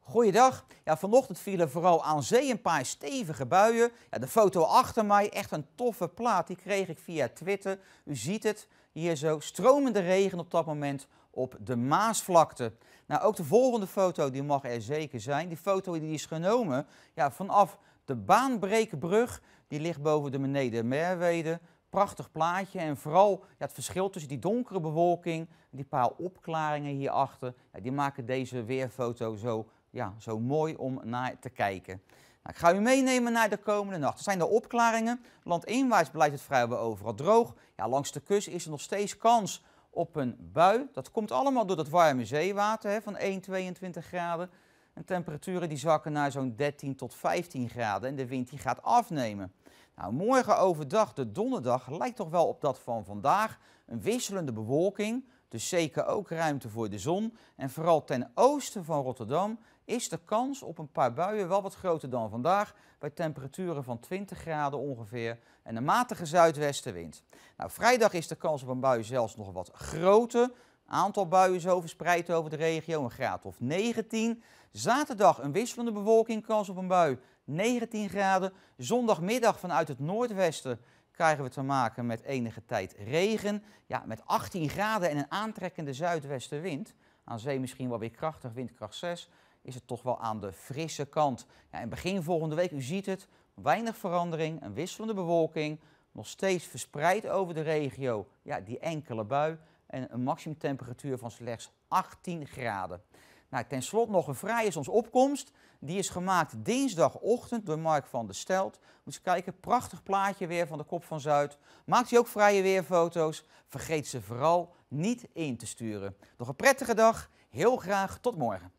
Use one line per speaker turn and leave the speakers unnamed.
Goeiedag. Ja, vanochtend vielen vooral aan zee een paar stevige buien. Ja, de foto achter mij, echt een toffe plaat, die kreeg ik via Twitter. U ziet het, hier zo stromende regen op dat moment op de Maasvlakte. Nou, ook de volgende foto die mag er zeker zijn. Die foto die is genomen ja, vanaf de Baanbreekbrug die ligt boven de beneden Merwede. Prachtig plaatje en vooral ja, het verschil tussen die donkere bewolking en die paar opklaringen hierachter. Ja, die maken deze weerfoto zo, ja, zo mooi om naar te kijken. Nou, ik ga u meenemen naar de komende nacht. Er zijn de opklaringen. Landinwaarts blijft het vrijwel overal droog. Ja, langs de kust is er nog steeds kans op een bui. Dat komt allemaal door dat warme zeewater hè, van 1,22 graden. En temperaturen die zakken naar zo'n 13 tot 15 graden en de wind die gaat afnemen. Nou, morgen overdag, de donderdag, lijkt toch wel op dat van vandaag. Een wisselende bewolking, dus zeker ook ruimte voor de zon. En vooral ten oosten van Rotterdam is de kans op een paar buien wel wat groter dan vandaag. Bij temperaturen van 20 graden ongeveer en een matige zuidwestenwind. Nou, vrijdag is de kans op een bui zelfs nog wat groter. Aantal buien zo verspreid over de regio, een graad of 19. Zaterdag een wisselende bewolking, kans op een bui, 19 graden. Zondagmiddag vanuit het noordwesten krijgen we te maken met enige tijd regen. Ja, met 18 graden en een aantrekkende zuidwestenwind. Aan zee misschien wel weer krachtig, windkracht 6. Is het toch wel aan de frisse kant. Ja, en begin volgende week, u ziet het, weinig verandering, een wisselende bewolking. Nog steeds verspreid over de regio, ja, die enkele bui en een maximumtemperatuur van slechts 18 graden. Nou, ten slot nog een vrije zonsopkomst. Die is gemaakt dinsdagochtend door Mark van der Stelt. Moet je kijken, prachtig plaatje weer van de Kop van Zuid. Maakt hij ook vrije weerfoto's. Vergeet ze vooral niet in te sturen. Nog een prettige dag. Heel graag tot morgen.